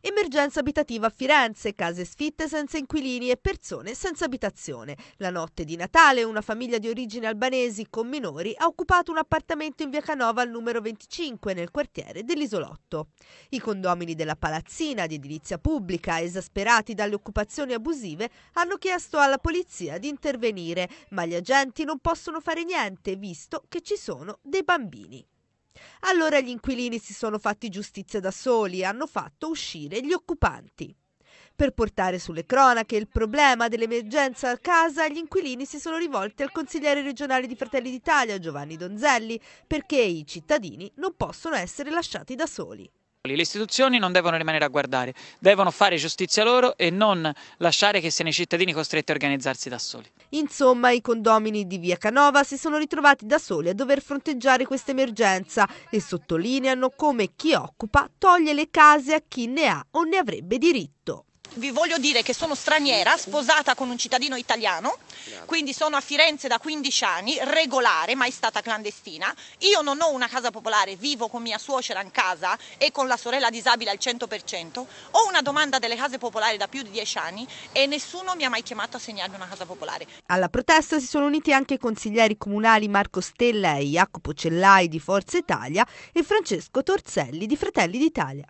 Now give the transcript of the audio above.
Emergenza abitativa a Firenze, case sfitte senza inquilini e persone senza abitazione. La notte di Natale una famiglia di origine albanesi con minori ha occupato un appartamento in via Canova al numero 25 nel quartiere dell'Isolotto. I condomini della palazzina di edilizia pubblica, esasperati dalle occupazioni abusive, hanno chiesto alla polizia di intervenire, ma gli agenti non possono fare niente visto che ci sono dei bambini. Allora gli inquilini si sono fatti giustizia da soli e hanno fatto uscire gli occupanti. Per portare sulle cronache il problema dell'emergenza a casa, gli inquilini si sono rivolti al consigliere regionale di Fratelli d'Italia, Giovanni Donzelli, perché i cittadini non possono essere lasciati da soli ostacoli. Le istituzioni non devono rimanere a guardare, devono fare giustizia loro e non lasciare che siano i cittadini costretti a organizzarsi da soli. Insomma, i condomini di Via Canova si sono ritrovati da soli a dover fronteggiare questa emergenza e sottolineano come chi occupa toglie le case a chi ne ha o ne avrebbe diritto vi voglio dire che sono straniera, sposata con un cittadino italiano, quindi sono a Firenze da 15 anni, regolare, mai stata clandestina. Io non ho una casa popolare, vivo con mia suocera in casa e con la sorella disabile al 100%. Ho una domanda delle case popolari da più di 10 anni e nessuno mi ha mai chiamato a segnarmi una casa popolare. Alla protesta si sono uniti anche i consiglieri comunali Marco Stella e Jacopo Cellai di Forza Italia e Francesco Torzelli di Fratelli d'Italia.